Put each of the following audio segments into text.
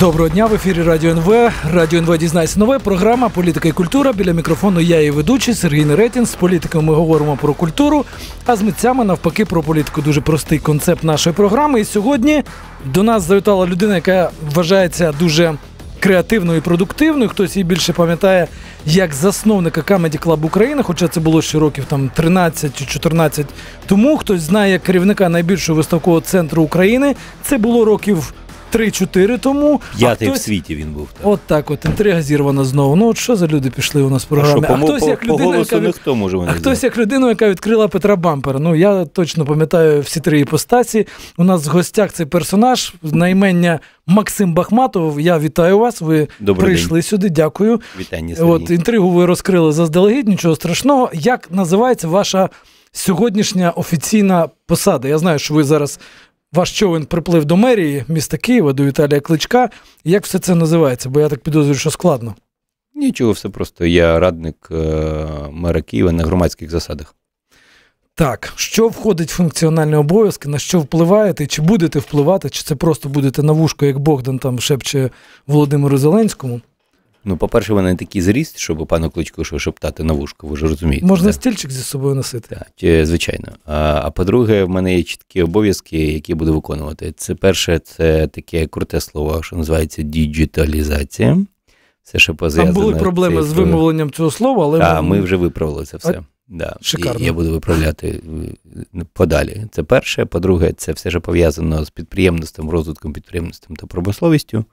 Доброго дня в ефірі Радіо НВ. Радіо НВ дізнається нове програма Політика і культура. Біля мікрофону я і ведучий Сергій Неретін. З політиками ми говоримо про культуру, а з митцями навпаки про політику. Дуже простий концепт нашої програми. І сьогодні до нас завітала людина, яка вважається дуже креативною і продуктивною. Хтось її більше пам'ятає як засновника Comedy Club України, хоча це було ще років там 13 чи 14 тому. Хтось знає як керівника найбільшого виставкового центру України. Це було років. 3-4 тому. П'ятий хтось... в світі він був. Так. От так, от інтрига зірвана знову. Ну от що за люди пішли у нас в програмі? А, а хтось по, як людина, яка... ніхто може а хтось як людину, яка відкрила Петра Бампера. Ну я точно пам'ятаю всі три іпостаці. У нас в гостях цей персонаж, наймення Максим Бахматов. Я вітаю вас. Ви Добрий прийшли день. сюди. Дякую. Вітання. Сергій. От інтригу ви розкрили заздалегідь, нічого страшного. Як називається ваша? Сьогоднішня офіційна посада. Я знаю, що ви зараз ваш човен приплив до мерії міста Києва, до Віталія Кличка. Як все це називається? Бо я так підозрюю, що складно. Нічого, все просто. Я радник е, мера Києва на громадських засадах. Так, що входить в функціональні обов'язки, на що впливаєте, чи будете впливати, чи це просто будете на вушко, як Богдан там шепче Володимиру Зеленському? Ну, по-перше, вона не такий зріст, щоб пану кличку що шептати на вушку, ви ж розумієте. Можна да? стільчик зі собою носити. Так, е, звичайно. А, а по-друге, в мене є чіткі обов'язки, які буду виконувати. Це перше, це таке круте слово, що називається діджиталізація. Це ще Там були проблеми з вимовленням цього слова, але. А, ми вже виправили це все. А... Да. Шикарно. я буду виправляти е, подалі. Це перше. По-друге, це все, ж пов'язано з підприємництвом, розвитком підприємництвом та промисловістю.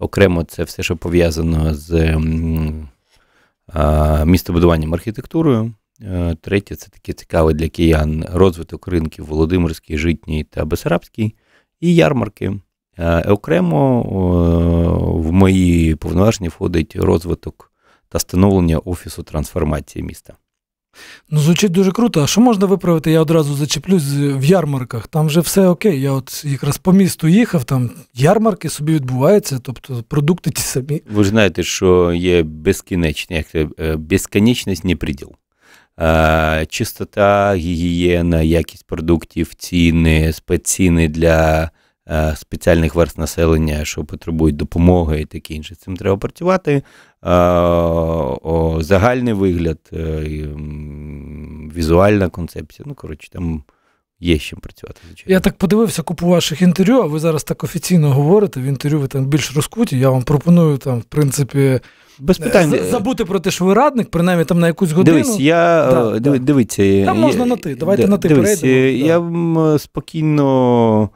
Окремо, це все, що пов'язано з містобудуванням архітектурою. Е, третє, це таке цікаве для киян розвиток ринків Володимирський, Житній та Бесарабський і ярмарки. Е, окремо в мої повноваження входить розвиток та встановлення офісу трансформації міста. Ну, звучить дуже круто. А що можна виправити? Я одразу зачеплюсь в ярмарках. Там вже все окей. Я от якраз по місту їхав, там ярмарки собі відбуваються, тобто продукти ті самі. Ви ж знаєте, що є безкінечне, як це е, безконечність не приділ. Чистота, гігієна, якість продуктів, ціни, спецціни для е, спеціальних верст населення, що потребують допомоги і таке інше. Цим треба працювати. Е, загальний вигляд, е, візуальна концепція. Ну, коротше, там. Є з чим працювати. Звичайно. Я так подивився купу ваших інтерв'ю, а ви зараз так офіційно говорите. В інтерв'ю ви там більш розкуті. Я вам пропоную там, в принципі, Без е, питань. забути про те, що ви радник, принаймні там на якусь годину. Дивись, я да, дивіться. Там можна на ти. Давайте на ти перейдемо. Я спокійно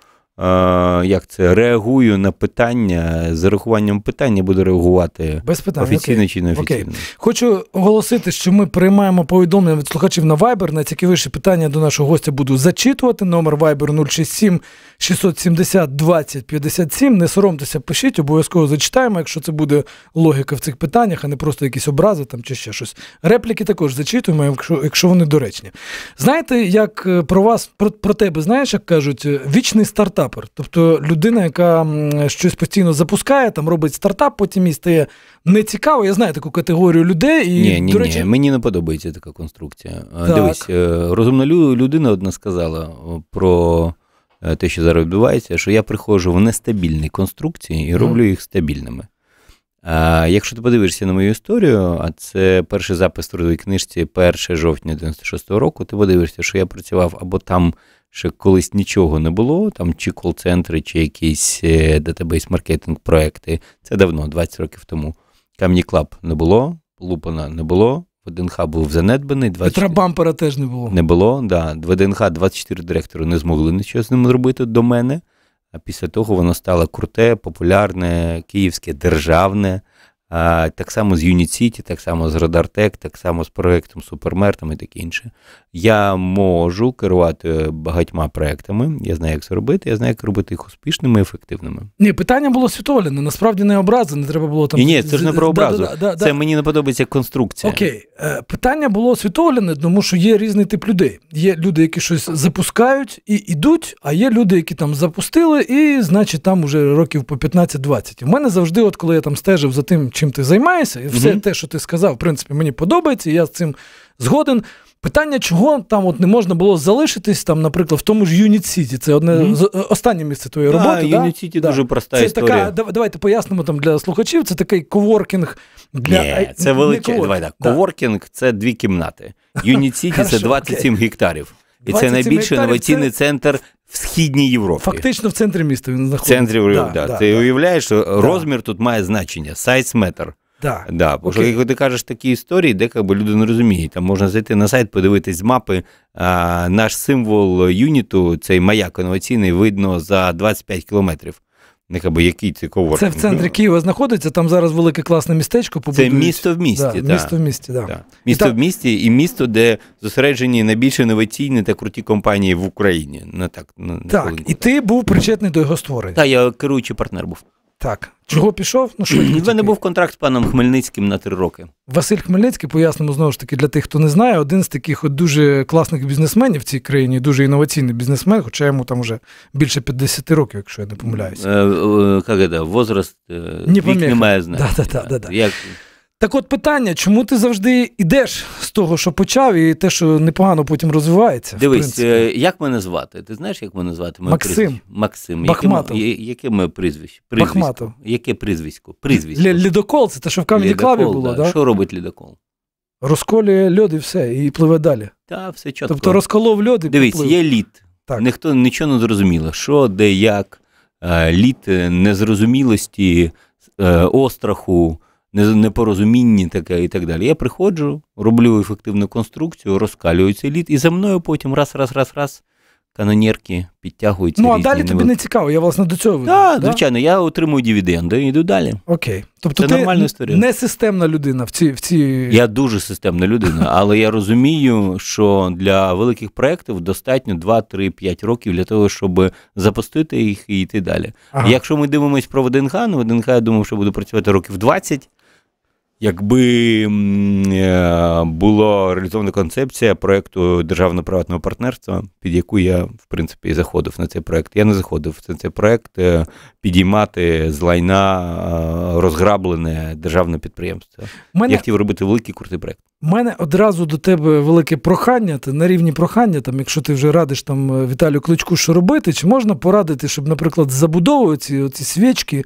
як це реагую на питання з рахуванням питання, буду реагувати Без питань. офіційно Окей. чи неофіційно. Окей. Хочу оголосити, що ми приймаємо повідомлення від слухачів на Viber. Найцікавіші питання до нашого гостя буду зачитувати. Номер Viber 067 670 20 57. Не соромтеся, пишіть, обов'язково зачитаємо, якщо це буде логіка в цих питаннях, а не просто якісь образи там чи ще щось. Репліки також зачитуємо, якщо якщо вони доречні. Знаєте, як е, про вас, про, про тебе знаєш, як кажуть, е, вічний стартап стартапер. Тобто людина, яка щось постійно запускає, там робить стартап, потім і стає нецікаво. Я знаю таку категорію людей. І, ні, ні, до речі... ні, мені не подобається така конструкція. Так. Дивись, розумна людина одна сказала про те, що зараз відбувається, що я приходжу в нестабільні конструкції і роблю їх стабільними. А Якщо ти подивишся на мою історію, а це перший запис в книжці 1 жовтня 96 року, ти подивишся, що я працював або там що колись нічого не було, там чи кол-центри, чи якісь датабейс маркетинг проекти. Це давно, 20 років тому. Камні Клаб не було, Лупана не було, ВДНХ був занедбаний. 20... Петра Бампера теж не було. Не було, да. ВДНХ 24 директори не змогли нічого з ним зробити до мене. А після того воно стало круте, популярне, київське, державне. А, Так само з Юніціті, так само з Радартек, так само з проектом Супермертом і таке інше. Я можу керувати багатьма проектами. Я знаю, як це робити. Я знаю, як робити їх успішними і ефективними. Ні, питання було світовлене. Насправді не образи, не треба було там. Ні, ні, це ж не про образу. Да, да, да, це мені не подобається як конструкція. Окей, е, питання було світовлене, тому що є різний тип людей. Є люди, які щось запускають і йдуть, а є люди, які там запустили, і, значить, там уже років по 15-20. У мене завжди, от коли я там стежив за тим, чи чим ти займаєшся, і все mm-hmm. те, що ти сказав, в принципі, мені подобається, і я з цим згоден. Питання, чого там от не можна було залишитись, там, наприклад, в тому ж Юніт Сіті. Це одне mm-hmm. з е, останнє місце твоєї да, роботи. Юніт Сіті да. дуже проста це історія. Така, Давайте пояснимо там для слухачів. Це такий коворкінг для Ні, це величезний. Давай так. Коворкінг це дві кімнати. Юніт Сіті це 27 okay. гектарів. І це найбільший інноваційний центр в східній Європі. Фактично в центрі міста він знаходиться. В центрі Європи, да, да. Ти уявляєш, що розмір тут має значення, сайз метр. Да. Да, бо коли ти кажеш такі історії, де якби, люди не розуміють, там можна зайти на сайт, подивитись мапи. А, Наш символ юніту, цей маяк інноваційний, видно за 25 кілометрів них або який це коворкінг. Це в центрі Києва знаходиться, там зараз велике класне містечко побудують. Це місто в місті. Да, да. Місто в місті, да. да. Місто в місті і місто, де зосереджені найбільш інноваційні та круті компанії в Україні. Ну, так, ну, Так, і ти був причетний до його створення. Так, я керуючий партнер був. Так. Чого пішов? Ну, що У мене був контракт з паном Хмельницьким на три роки. Василь Хмельницький, пояснимо знову ж таки, для тих, хто не знає, один з таких от дуже класних бізнесменів в цій країні, дуже інноваційний бізнесмен, хоча йому там вже більше 50 років, якщо я не помиляюся. Е, е, як це? Возраст вік е, не має знати. Так от питання, чому ти завжди йдеш з того, що почав, і те, що непогано потім розвивається? Дивись, е, як мене звати? Ти знаєш, як мене звати? Моє Максим. Прізвище? Максим. Бахматов. Яке, моє прізвище? прізвисько? Бахматов. Яке прізвисько? Прізвисько. лідокол, це те, що в кам'яні клаві було, Да. Да? Що робить лідокол? Розколює льод і все, і пливе далі. Та, все чітко. Тобто розколов льод і Дивись, поплив. є лід. Так. Ніхто нічого не зрозуміло. Що, де, як, е, лід незрозумілості, е, остраху непорозумінні таке і так далі. Я приходжу, роблю ефективну конструкцію, розкалюю цей лід, і за мною потім раз, раз, раз, раз канонірки підтягуються. Ну, а далі невелики. тобі не цікаво, я власне до цього Так, да? звичайно, я отримую дивіденди і йду далі. Окей. Тобто Це ти нормальна історія. не системна людина в цій. В ці... Я дуже системна людина, але я розумію, що для великих проєктів достатньо 2-3-5 років для того, щоб запустити їх і йти далі. Ага. Якщо ми дивимось про ВДНХ, ну ВДНХ я думав, що буду працювати років 20 якби е, була реалізована концепція проєкту державно-приватного партнерства, під яку я, в принципі, і заходив на цей проєкт. Я не заходив на цей проєкт е, підіймати з лайна е, розграблене державне підприємство. Мене... Я хотів робити великий крутий проєкт. У мене одразу до тебе велике прохання, ти на рівні прохання, там, якщо ти вже радиш там е, Віталію Кличку, що робити, чи можна порадити, щоб, наприклад, забудови ці свічки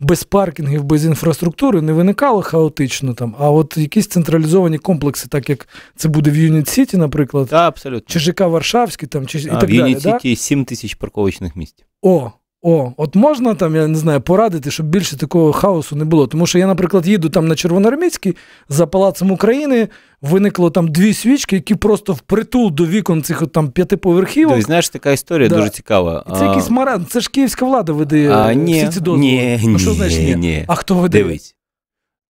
без паркінгів, без інфраструктури не виникало хаотично там, а от якісь централізовані комплекси, так як це буде в Юніт Сіті, наприклад, да, абсолютно. чи ЖК Варшавський там, чи а, і так в далі. В Юніт Сіті 7 тисяч парковочних місць. О, о, от можна там, я не знаю, порадити, щоб більше такого хаосу не було. Тому що я, наприклад, їду там на Червоноармійський, за Палацом України виникло там дві свічки, які просто впритул до вікон цих от, там п'ятиповерхівок. Ти знаєш, така історія да. дуже цікава. це а... якийсь маран, це ж київська влада видає а, е, ні, всі ці дозволи. Ні, ну, що ні, ні? ні. А хто видає? Дивись.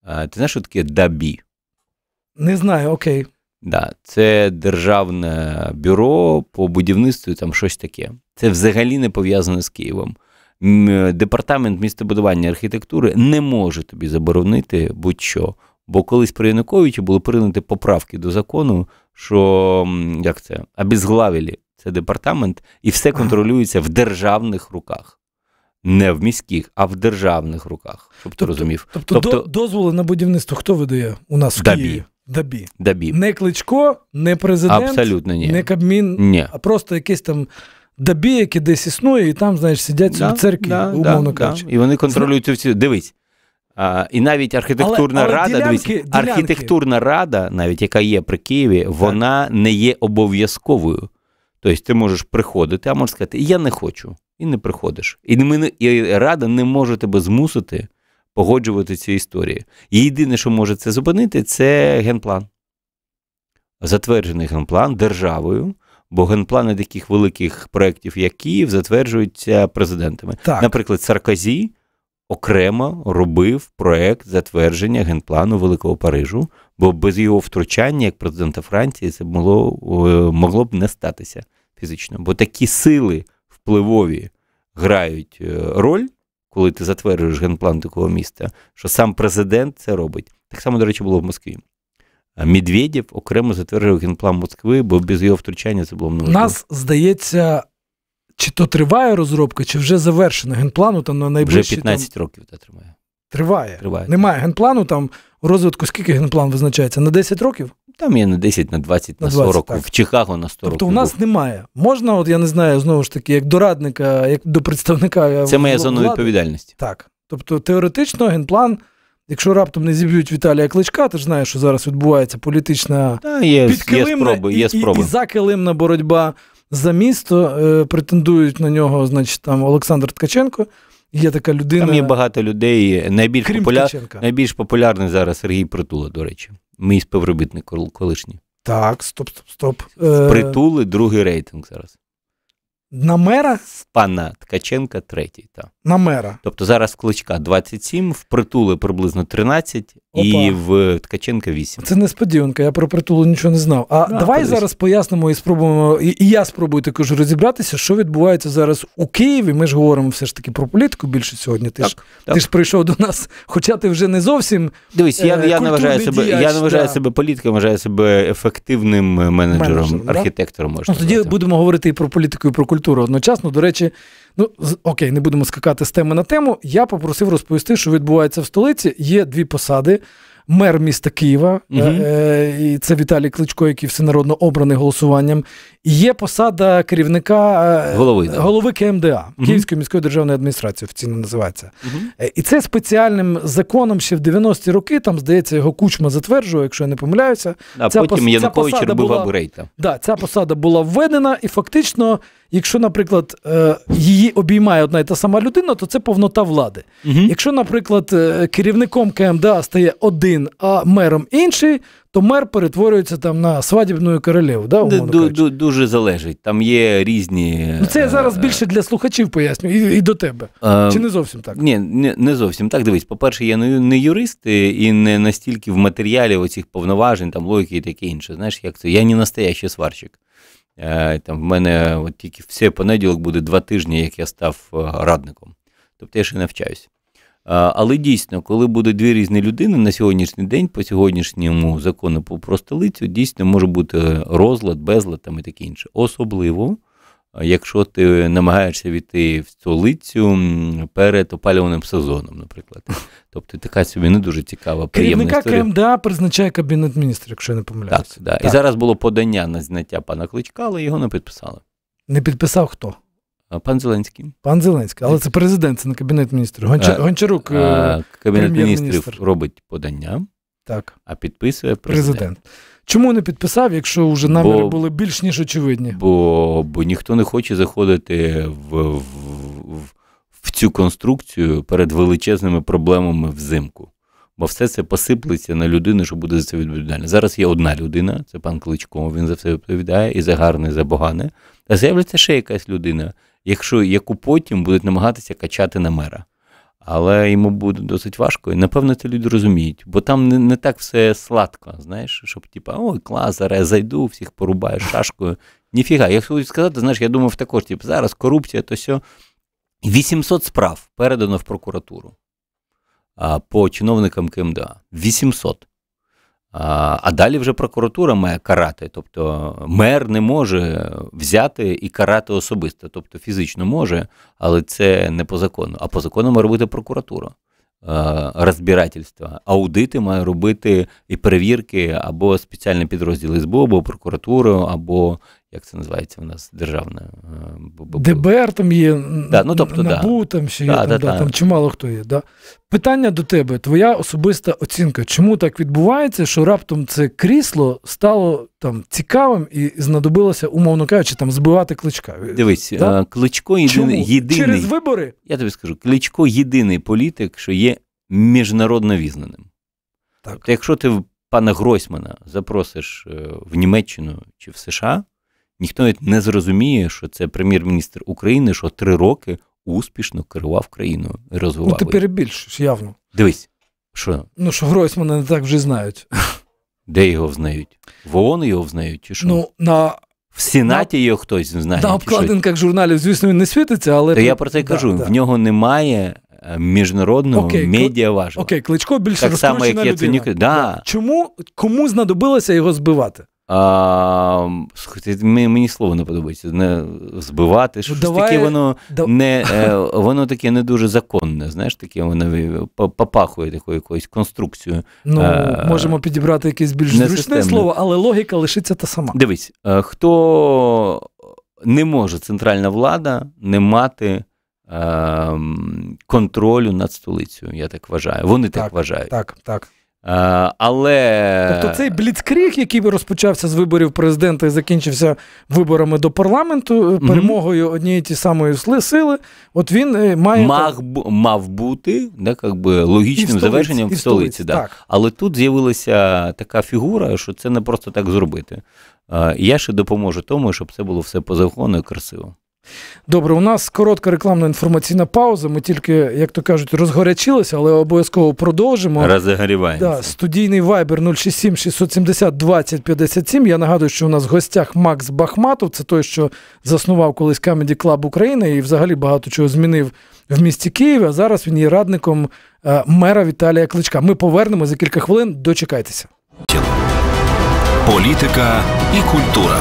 А, Ти знаєш, що таке дабі? Не знаю, окей. Да, Це державне бюро по будівництву, там щось таке. Це взагалі не пов'язане з Києвом. Департамент містобудування і архітектури не може тобі заборонити будь-що. Бо колись при Януковичі були прийняті поправки до закону, що як це обізглавілі це департамент, і все контролюється в державних руках. Не в міських, а в державних руках, щоб тобто, ти розумів. Тобто, тобто дозволи на будівництво хто видає у нас в Києві? Дабі. Дабі. Не кличко, не президент, Абсолютно ні. не Кабмін, ні. а просто якийсь там. Дабі, яке десь існує, і там, знаєш, сидять да, церкві, да, умовно да, кажучи. І вони контролюють цю всю. Дивись. А, І навіть архітектурна але, але рада, ділянки, дивись, ділянки. архітектурна рада, навіть яка є при Києві, вона так. не є обов'язковою. Тобто ти можеш приходити, а можеш сказати, я не хочу, і не приходиш. І, ми, і рада не може тебе змусити погоджувати ці історії. І єдине, що може це зупинити, це генплан. Затверджений генплан державою. Бо генплани таких великих проєктів, як Київ, затверджуються президентами. Так. Наприклад, Сарказі окремо робив проєкт затвердження генплану Великого Парижу, бо без його втручання, як президента Франції, це могло, е, могло б не статися фізично. Бо такі сили впливові грають е, роль коли ти затверджуєш генплан такого міста, що сам президент це робить. Так само, до речі, було в Москві. А Медведєв окремо затверджував генплан Москви, бо без його втручання це було неможливо. Нас здається, чи то триває розробка, чи вже завершено генплану там на найближчі... Вже 15 там... років та тримає. Триває. Триває. Немає генплану там розвитку, скільки генплан визначається? На 10 років? Там є на 10, на 20, на, на 40, 20, в Чикаго на 40. Тобто у нас немає. Можна, от я не знаю, знову ж таки, як до радника, як до представника. Е, Це моя зона відповідальності. Так. Тобто, теоретично, генплан. Якщо раптом не зіб'ють Віталія Кличка, ти ж знаєш, що зараз відбувається політична є, є спроби, є спроби. І, і, і закилимна боротьба за місто. Е, претендують на нього, значить, там Олександр Ткаченко. Є така людина. Там є багато людей. Найбільш, популя... Найбільш популярний зараз Сергій Притула, до речі мій співробітник колишній. Так, стоп, стоп, стоп. Притули е, другий рейтинг зараз. На мера пана Ткаченка, третій. так. на мера. Тобто зараз в кличка 27, в притули приблизно 13 Опа. і в Ткаченка 8. Це несподіванка. Я про притулу нічого не знав. А да, давай подивись. зараз пояснимо і спробуємо. І, і я спробую також розібратися, що відбувається зараз у Києві. Ми ж говоримо все ж таки про політику більше сьогодні. Ти так, ж так. ти ж прийшов до нас, хоча ти вже не зовсім дивись. Е, я не вважаю себе. Діяч, я не вважаю да. себе політиком, вважаю себе ефективним менеджером, менеджером архітектором. Да? Можна ну, тоді будемо говорити і про політику, і про культуру культури одночасно. До речі, ну окей, не будемо скакати з теми на тему. Я попросив розповісти, що відбувається в столиці. Є дві посади. Мер міста Києва, угу. е- і це Віталій Кличко, який всенародно обраний голосуванням. І є посада керівника е- голови да. голови КМДА угу. Київської міської державної адміністрації, офіційно називається. Угу. Е- і це спеціальним законом ще в 90-ті роки. Там здається, його кучма затверджує, якщо я не помиляюся. А ця потім пос- Янукович робив була... абурейта. Да, ця посада була введена, і фактично Якщо, наприклад, е, її обіймає одна і та сама людина, то це повнота влади. Угу. Якщо, наприклад, е, керівником КМДА стає один, а мером інший, то мер перетворюється там на свадібну королеву. Да, Дуже залежить. Там є різні. Ну, Це я е, зараз більше для слухачів пояснюю, і і до тебе. А... Чи ем, не зовсім так? Ні, не, не зовсім так. Дивись, по-перше, я не юрист і не настільки в матеріалі оцих повноважень, там логіки і таке інше. Знаєш, як це? Я не настоящий сварщик. Е, там в мене от тільки все понеділок буде два тижні, як я став е, радником. Тобто я ще навчаюсь. Е, але дійсно, коли буде дві різні людини на сьогоднішній день, по сьогоднішньому закону про столицю, дійсно може бути розлад, безлад там і таке інше. Особливо якщо ти намагаєшся війти в столицю перед опалюваним сезоном, наприклад. Тобто така собі не дуже цікава приємна Керівника історія. КМДА призначає Кабінет міністрів, якщо я не помиляюся. Так, да. так. І зараз було подання на зняття пана Кличка, але його не підписали. Не підписав хто? Пан Зеленський. Пан Зеленський, але це президент, це не кабінет міністрів. Гончар, Гончарук. А, е, кабінет міністрів робить подання, так. а підписує президент. президент. Чому не підписав, якщо вже наміри бо, були більш ніж очевидні? Бо бо ніхто не хоче заходити в, в, в, в цю конструкцію перед величезними проблемами взимку. Бо все це посиплеться на людину, що буде за це відповідальна. Зараз є одна людина, це пан Кличко, він за все відповідає і за гарне, і за погане. А з'явиться ще якась людина, якщо яку потім будуть намагатися качати на мера. Але йому буде досить важко, і напевно це люди розуміють, бо там не не так все сладко, знаєш, щоб типа ой, клас, зараз я зайду, всіх порубаю шашкою. Ніфіга, як хочу сказати, знаєш, я думав також, типу, зараз корупція, то все. 800 справ передано в прокуратуру а, по чиновникам КМДА. 800. А далі вже прокуратура має карати, тобто мер не може взяти і карати особисто, тобто фізично може, але це не по закону. А по закону має робити прокуратура розбирательства. аудити має робити і перевірки або спеціальні підрозділи СБУ, або прокуратуру, або як це називається в нас державна е, ДБР там є, да, ну, тобто, НАБУ там ще є, да, там, да, там чимало хто є. Да. Питання до тебе, твоя особиста оцінка, чому так відбувається, що раптом це крісло стало там цікавим і знадобилося, умовно кажучи, там збивати кличка. Дивись, да? Е, кличко єдиний, єдиний через вибори. Я тобі скажу, кличко єдиний політик, що є міжнародно візнаним. Так. Тобто, якщо ти пана Гройсмана запросиш е, в Німеччину чи в США. Ніхто навіть не зрозуміє, що це прем'єр-міністр України, що три роки успішно керував країною і розвивав. Ну, ти перебільшиш явно. Дивись, що ну що Гройсмана не так вже знають. Де його взнають? В ООН його взнають? чи що? Ну, на... В Сенаті на... його хтось знає. На обкладинках журналів, звісно, він не світиться, але. То я про це й кажу: да. в нього немає. Е, міжнародного Окей, медіа важливо. Окей, кличко більше так само, як я це ні... да. Чому кому знадобилося його збивати? А, Мені слово не подобається не збивати. Ну, Щось Давай, таке воно да... не е, воно таке не дуже законне. Знаєш, таке воно попахує такою якоюсь конструкцією. Ну, а, е, Можемо підібрати якесь більш зручне слово, але логіка лишиться та сама. Дивись, е, хто не може центральна влада не мати. Ем, контролю над столицею, я так вважаю. Вони так, так вважають. Так, так. Е, але тобто цей бліцкріг, який розпочався з виборів президента і закінчився виборами до парламенту, е, перемогою mm-hmm. однієї ті самої сили, от він е, має мав, мав бути да, как би, логічним столиці, завершенням в столиці. столиці да. так. Але тут з'явилася така фігура, що це не просто так зробити. Я ще допоможу тому, щоб це було все по закону і красиво. Добре, у нас коротка рекламна інформаційна пауза. Ми тільки, як то кажуть, розгорячилися, але обов'язково продовжимо. Да, Студійний вайбер 067 670 20 57. Я нагадую, що у нас в гостях Макс Бахматов, це той, що заснував колись Comedy Club України і взагалі багато чого змінив в місті Києві. А зараз він є радником е, мера Віталія Кличка. Ми повернемо за кілька хвилин. Дочекайтеся. Політика і культура.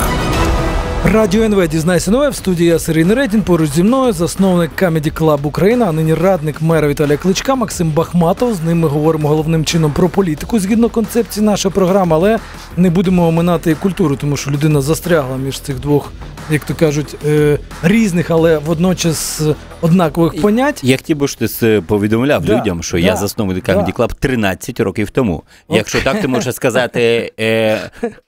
Радіо НВ дізнайся нове в студії я Сирій Поруч зі мною засновник Камеді Клаб Україна, а нині радник мера Віталія Кличка Максим Бахматов. З ним ми говоримо головним чином про політику згідно концепції нашої програми, але не будемо оминати і культуру, тому що людина застрягла між цих двох як то кажуть, е, різних, але водночас однакових понять. Як хотів би, ти повідомляв да, людям, що да, я засновник да. Comedy Club 13 років тому. Okay. Якщо так, ти можеш сказати е,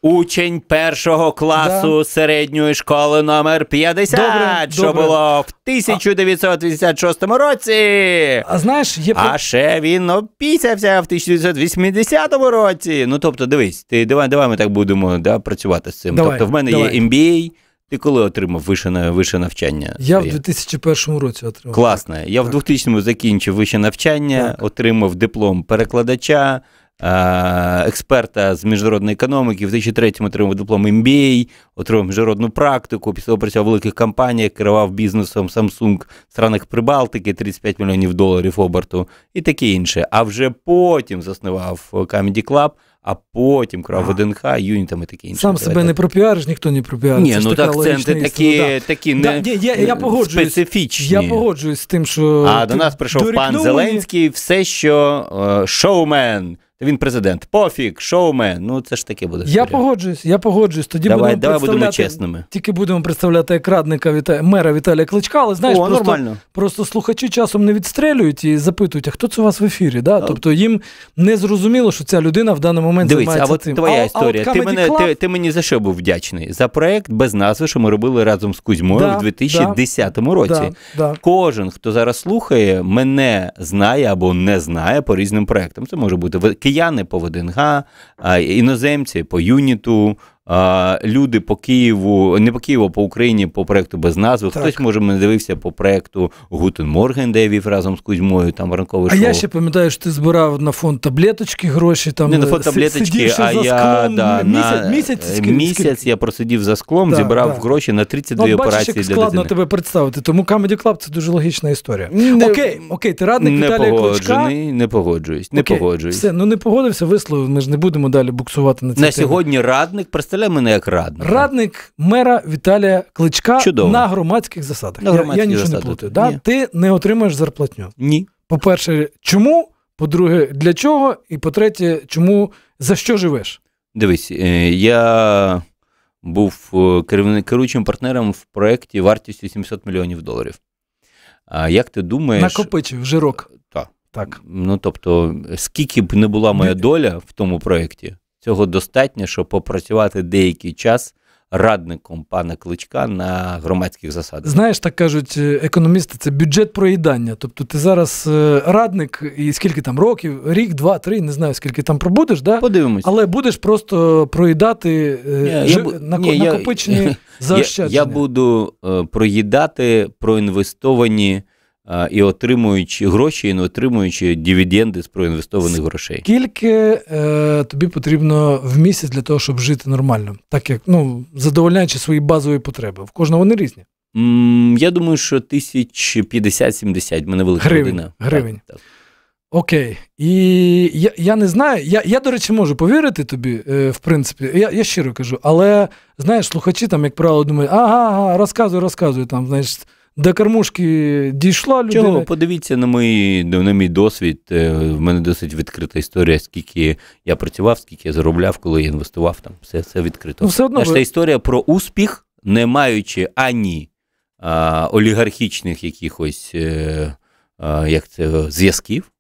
учень першого класу середньої школи номер 50 добре, що добре. було в 1986 році. А знаєш, є а ще він опісявся в 1980 році. Ну тобто, дивись, ти давай, давай ми так будемо да, працювати з цим. Давай, тобто, в мене давай. є MBA, ти коли отримав вище, вище навчання? Я своє? в 2001 році отримав. класне. Я так. в 2000-му закінчив вище навчання, так. отримав диплом перекладача, е, експерта з міжнародної економіки. В 2003-му отримав диплом MBA, отримав міжнародну практику. Після того працював в великих компаніях, керував бізнесом Samsung в странах Прибалтики, 35 мільйонів доларів оберту і таке інше. А вже потім заснував Comedy Club – а потім крав ВДНХ, юнітами таке інше. Сам себе не пропіариш, ніхто не пропіарить. Ні, ну так акценти такі, такі не я, е, специфічні. Я погоджуюсь з тим, що. А до нас прийшов пан Зеленський, все, що е, шоумен. Він президент. Пофіг, шоумен. Ну це ж таке буде. Я погоджуюсь, я погоджуюсь. Тоді давай, будемо давай будемо чесними. Тільки будемо представляти як радника Віта... мера Віталія Кличка, але знаєш, О, просто просто слухачі часом не відстрелюють і запитують, а хто це у вас в ефірі? Да? А... Тобто їм не зрозуміло, що ця людина в даний момент Дивіться, займається а от цим. твоя а, історія. А от ти мене Club... ти, ти мені за що був вдячний? За проект без назви, що ми робили разом з Кузьмою да, в 2010 да, році. Да, Кожен, хто зараз слухає, мене знає або не знає по різним проектам. Це може бути росіяни по ВДНГ, іноземці по Юніту, Люди по Києву, не по Києву, а по Україні по проекту без назви. Так. Хтось може мене дивився по проекту Гутен Морген, де я вів разом з Кузьмою. Там ранкове шоу. А я ще пам'ятаю, що ти збирав на фонд таблеточки гроші. Там не на е, фонд таблеточки, а за я да, місяць, на місяць, е, місяць я просидів за склом, да, зібрав да. гроші на 32 ну, операції. Бачиш, як для складно тебе представити. Тому Comedy Club – це дуже логічна історія. Не, окей, окей, ти радник не Віталія Кличка. Не погоджуюсь, не окей, погоджуюсь. Все, ну не погодився, висловив. Ми ж не будемо далі буксувати на це. На сьогодні радник представляє мене як радник. Радник мера Віталія Кличка Чудово. на громадських засадах. На громадських я я нічого не плутаю. Да? Ти не отримаєш зарплатню. Ні. По-перше, чому? По-друге, для чого? І по-третє, чому за що живеш? Дивись, е, я був е, керуючим партнером в проєкті вартістю 700 мільйонів доларів. А як ти думаєш? Накопичив жирок. Так. Так. Ну тобто, скільки б не була моя доля в тому проєкті, Цього достатньо, щоб попрацювати деякий час радником пана Кличка на громадських засадах. Знаєш, так кажуть е, економісти, це бюджет проїдання. Тобто ти зараз е, радник, і скільки там років, рік, два, три, не знаю, скільки там пробудеш, да? Подивимося. але будеш просто проїдати е, ні, жив... я, на... ні, накопичені я, заощадження. Я, я буду проїдати проінвестовані. Е, і отримуючи гроші, і не отримуючи дивіденди з проінвестованих грошей. Скільки е, тобі потрібно в місяць для того, щоб жити нормально, так як ну задовольняючи свої базові потреби? В кожного вони різні. М, я думаю, що 1050-70, в мене велика гривень, родина. Гривень. Так, так. Окей, і я я не знаю. Я, я, до речі, можу повірити тобі, е, в принципі, я я щиро кажу, але знаєш, слухачі там, як правило, думають, ага, ага розказуй, розказуй там, знаєш, до кормушки дійшла людина. Чого? Подивіться на мої, на мій досвід. Е, в мене досить відкрита історія, скільки я працював, скільки я заробляв, коли я інвестував там. Все це відкрито. Ну, все одно Та ви... історія про успіх, не маючи ані а, олігархічних якихось е, а, як це, зв'язків,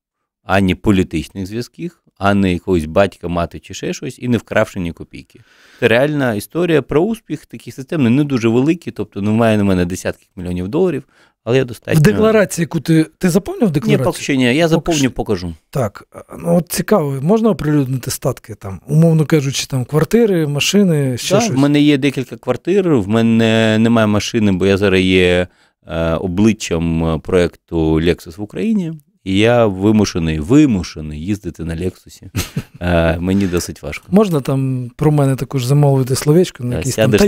ані політичних зв'язків, ані якогось батька, мати чи ще щось, і не вкравши ні копійки це реальна історія про успіх таких систем, не дуже великі, тобто немає на мене десятків мільйонів доларів. Але я достатньо. В декларації, яку ти ти заповнив декларацію? Ні, поки що ні, я заповню, покажу. Так, ну от цікаво, можна оприлюднити статки там, умовно кажучи, там квартири, машини, ще так, щось? В мене є декілька квартир, в мене немає машини, бо я зараз є е, обличчям е, проєкту Lexus в Україні. І я вимушений, вимушений їздити на Лексусі. Е, Мені досить важко. Можна там про мене також замовити словечко, ну, е, на якісь Сядеш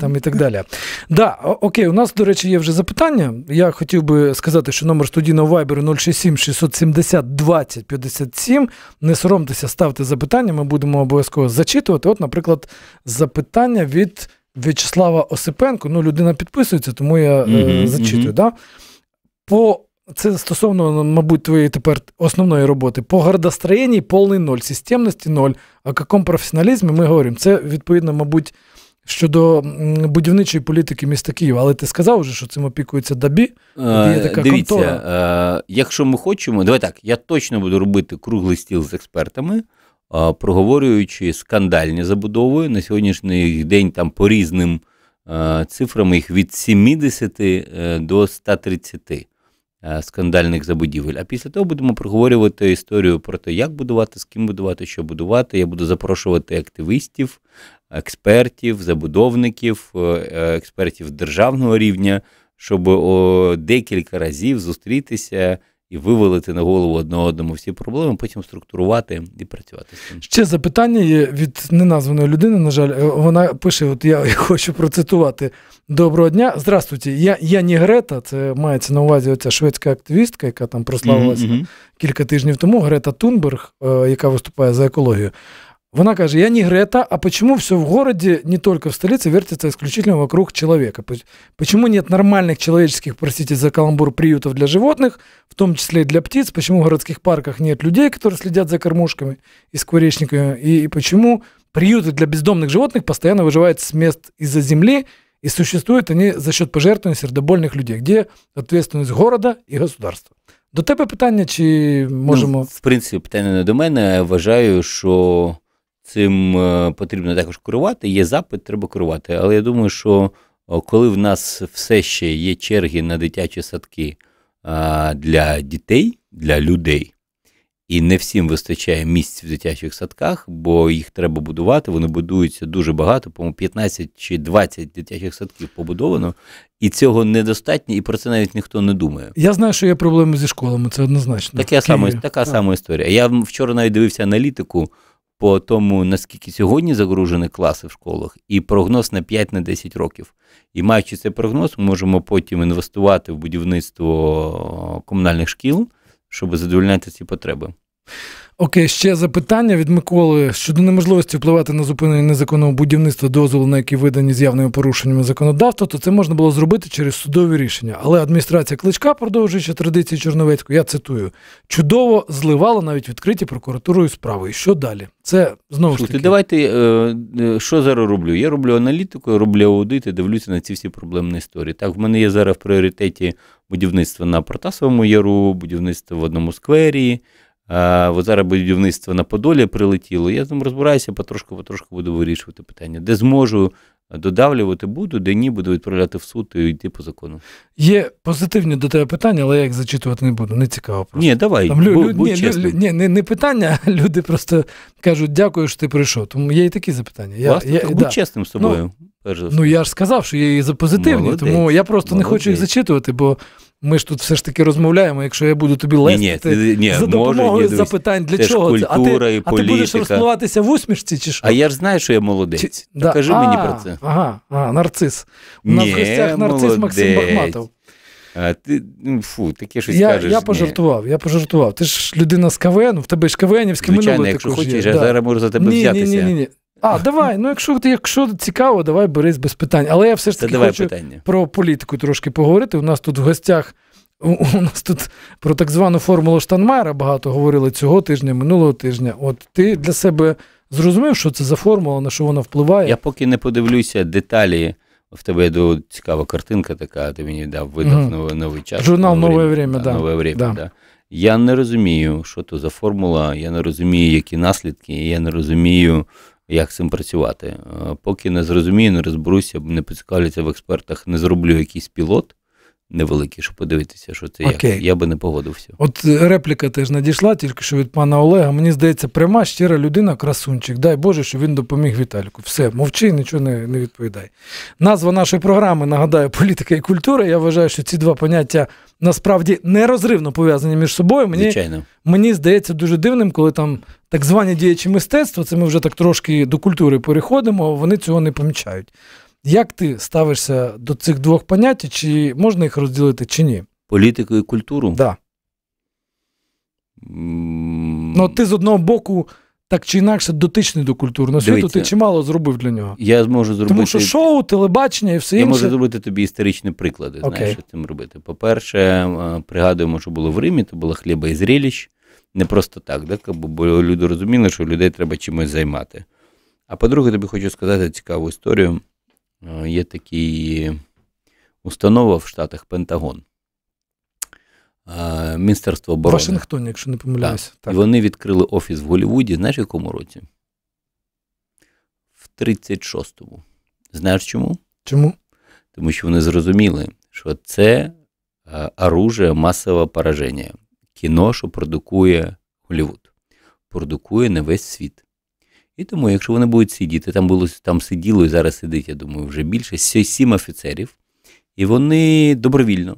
там, і так далі. Да, окей, у нас, до речі, є вже запитання. Я хотів би сказати, що номер студійного Viber 067 670 20 57. Не соромтеся, ставте запитання, ми будемо обов'язково зачитувати. От, наприклад, запитання від В'ячеслава Осипенко. Ну, людина підписується, тому я mm-hmm, зачитую. Mm-hmm. Да? По це стосовно, мабуть, твоєї тепер основної роботи. По гардостроєнні повний ноль, системності ноль. О якому професіоналізмі ми говоримо? Це, відповідно, мабуть, щодо будівничої політики міста Києва. Але ти сказав вже, що цим опікується Дабі. Е, є така Дивіться, контора. Е, якщо ми хочемо, давай так, я точно буду робити круглий стіл з експертами. Е, проговорюючи скандальні забудови на сьогоднішній день, там по різним цифрам їх від 70 до 130. Е, скандальних забудівель. А після того будемо проговорювати історію про те, як будувати, з ким будувати, що будувати. Я буду запрошувати активістів, експертів, забудовників, е, експертів державного рівня, щоб декілька разів зустрітися і вивалити на голову одного одному всі проблеми, потім структурувати і працювати. з цим. Ще запитання є від неназваної людини. На жаль, е, вона пише: от я хочу процитувати доброго дня. Здравствуйте, я я не Грета. Це мається на увазі оця шведська активістка, яка там прославилася mm-hmm. кілька тижнів тому. Грета Тунберг, е, яка виступає за екологію. Вона каже, я не Грета, а почему все в городе, не только в столице, вертится исключительно вокруг человека? Почему нет нормальных человеческих, простите за каламбур, приютов для животных, в том числе и для птиц? Почему в городских парках нет людей, которые следят за кормушками и скворечниками? И, и почему приюты для бездомных животных постоянно выживают с мест из-за земли, и существуют они за счет пожертвований сердобольних людей? Где ответственность города и государства? До тебе питання, чи ну, можемо ну, в принципі, питання не до мене. Я вважаю, що цим е, потрібно також керувати. Є запит, треба керувати. Але я думаю, що е, коли в нас все ще є черги на дитячі садки для дітей, для людей. І не всім вистачає місць в дитячих садках, бо їх треба будувати. Вони будуються дуже багато, по 15 чи 20 дитячих садків побудовано, і цього недостатньо, і про це навіть ніхто не думає. Я знаю, що є проблеми зі школами, це однозначно. Таке саме така сама історія. Я вчора навіть дивився аналітику по тому, наскільки сьогодні загружені класи в школах, і прогноз на 5 на 10 років. І маючи цей прогноз, ми можемо потім інвестувати в будівництво е, комунальних шкіл, щоб задовольняти ці потреби. Окей, ще запитання від Миколи щодо неможливості впливати на зупинення незаконного будівництва дозволу, на які видані з явними порушеннями законодавства, то це можна було зробити через судові рішення. Але адміністрація кличка, продовжуючи традиції Чорновецької, я цитую, чудово зливала навіть відкриті прокуратурою справи. І що далі? Це знову ж таки. Давайте е, е, що зараз роблю? Я роблю аналітику, роблю аудити. дивлюся на ці всі проблемні історії. Так, в мене є зараз в пріоритеті будівництво на Протасовому яру, будівництво в одному сквері. Е, от зараз будівництво на Подолі прилетіло. Я там розбираюся, потрошку потрошку буду вирішувати питання, де зможу додавлювати буду, де ні, буду відправляти в суд і йти по закону. Є позитивні до тебе питання, але я їх зачитувати не буду. Не цікаво. просто. Ні, давай. Там, лю, будь, будь ні, чесним. ні, не, не питання, люди просто кажуть, дякую, що ти прийшов. Тому є і такі запитання. Я, Власне, я, так, я, будь да. чесним з ну, тобою. Ну, ну я ж сказав, що я і за позитивні, Молодець. тому я просто Молодець. не хочу їх зачитувати, бо ми ж тут все ж таки розмовляємо, якщо я буду тобі лестити ні, ні, за допомогою може, ні, запитань, для це чого культура, це? А ти, і політика. а ти будеш розпливатися в усмішці чи що? А я ж знаю, що я молодець. Чи... Да. Кажи а, мені про це. Ага, ага нарцис. У нас в гостях нарцис молодець. Максим Бахматов. А ти ну, фу, таке щось я, кажеш. Я пожартував, ні. я пожартував. Ти ж людина з КВН, в тебе ж КВНівське минуле також є. Звичайно, якщо хочеш, я да. зараз можу за тебе ні, взятися. Ні, ні, ні, ні. А, давай. Ну, якщо якщо цікаво, давай берись без питань. Але я все ж таки хочу питання. про політику трошки поговорити. У нас тут в гостях. У нас тут про так звану формулу Штанмайера багато говорили цього тижня, минулого тижня. От ти для себе зрозумів, що це за формула, на що вона впливає? Я поки не подивлюся деталі. В тебе до цікава картинка така, ти мені дав видав mm новий, новий час. Журнал нове, нове время, да, да. Нове время, да. да. Я не розумію, що то за формула. Я не розумію, які наслідки. Я не розумію, як з цим працювати. Е, поки не зрозумію, не розберуся, не поцікавлюся в експертах, не зроблю якийсь пілот, невеликі, щоб подивитися, що це Окей. Я би не погодився. От е, репліка теж надійшла, тільки що від пана Олега. Мені здається, пряма щира людина, красунчик. Дай Боже, що він допоміг Віталіку. Все, мовчи, нічого не, не відповідай. Назва нашої програми нагадаю, політика і культура. Я вважаю, що ці два поняття насправді нерозривно пов'язані між собою. Мені, Звичайно. Мені здається дуже дивним, коли там. Так звані діячі мистецтва, це ми вже так трошки до культури переходимо, вони цього не помічають. Як ти ставишся до цих двох понять, чи можна їх розділити, чи ні? Політику і культуру? Так. Да. Mm... Ну, ти з одного боку. Так чи інакше дотичний до культурного світу, ти чимало зробив для нього. Я зможу зробити... Тому що шоу, телебачення і все інше. Я можу зробити тобі історичні приклади, okay. знаєш, що цим робити. По-перше, пригадуємо, що було в Римі, то було хліба і зріліч. Не просто так, так, бо люди розуміли, що людей треба чимось займати. А по-друге, тобі хочу сказати цікаву історію. Е, є такі установа в Штатах Пентагон. Е, Міністерство оборони. Вашингтоні, якщо не помиляюся. Так. Так. І вони відкрили офіс в Голівуді. знаєш, в якому році? В 36-му. Знаєш чому? Чому? Тому що вони зрозуміли, що це е, оружие масового пораження. Кіно, що продукує Голівуд. продукує на весь світ. І тому, якщо вони будуть сидіти, там було там сиділо і зараз сидить, я думаю, вже більше сім офіцерів, і вони добровільно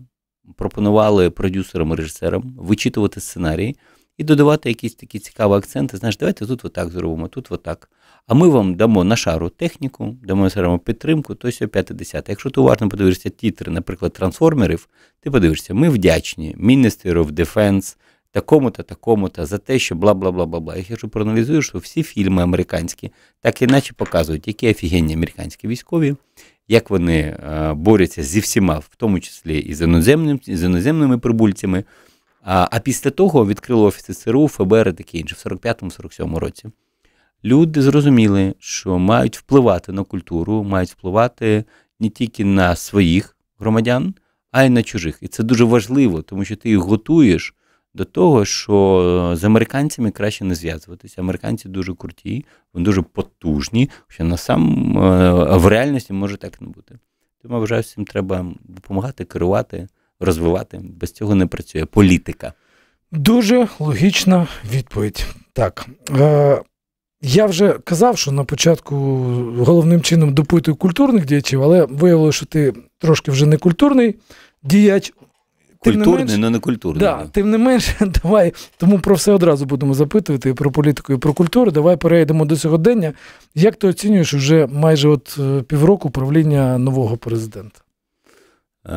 пропонували продюсерам і режисерам вичитувати сценарії і додавати якісь такі цікаві акценти. Знаєш, давайте тут отак зробимо, тут отак. А ми вам дамо на шару техніку, дамо саме підтримку, то сьо п'яте десяте. Якщо ти уважно подивишся тітри, наприклад, трансформерів, ти подивишся, ми вдячні Ministry of Defense, такому-то, такому-то, за те, що бла бла бла бла бла. Я кажу, проаналізую, що всі фільми американські так іначе показують, які офігенні американські військові, як вони е, борються зі всіма, в тому числі і з іноземним, з іноземними прибульцями. А а після того відкрили офіси ЦРУ, ФБР і таке інше в 45-47 році. Люди зрозуміли, що мають впливати на культуру, мають впливати не тільки на своїх громадян, а й на чужих. І це дуже важливо, тому що ти їх готуєш до того, що е, з американцями краще не зв'язуватися. Американці дуже круті, вони дуже потужні, що на сам е, в реальності може так не бути. Тому я вважаю, всім треба допомагати, керувати, розвивати. Без цього не працює політика. Дуже логічна відповідь. Так. Е, Я вже казав, що на початку головним чином допитую культурних діячів, але виявилося, що ти трошки вже не культурний діяч, культурний, але не, культурний. Да, Тим не менше, давай тому про все одразу будемо запитувати, про політику, і про культуру. Давай перейдемо до сьогодення. Як ти оцінюєш вже майже от е, півроку правління нового президента? Е,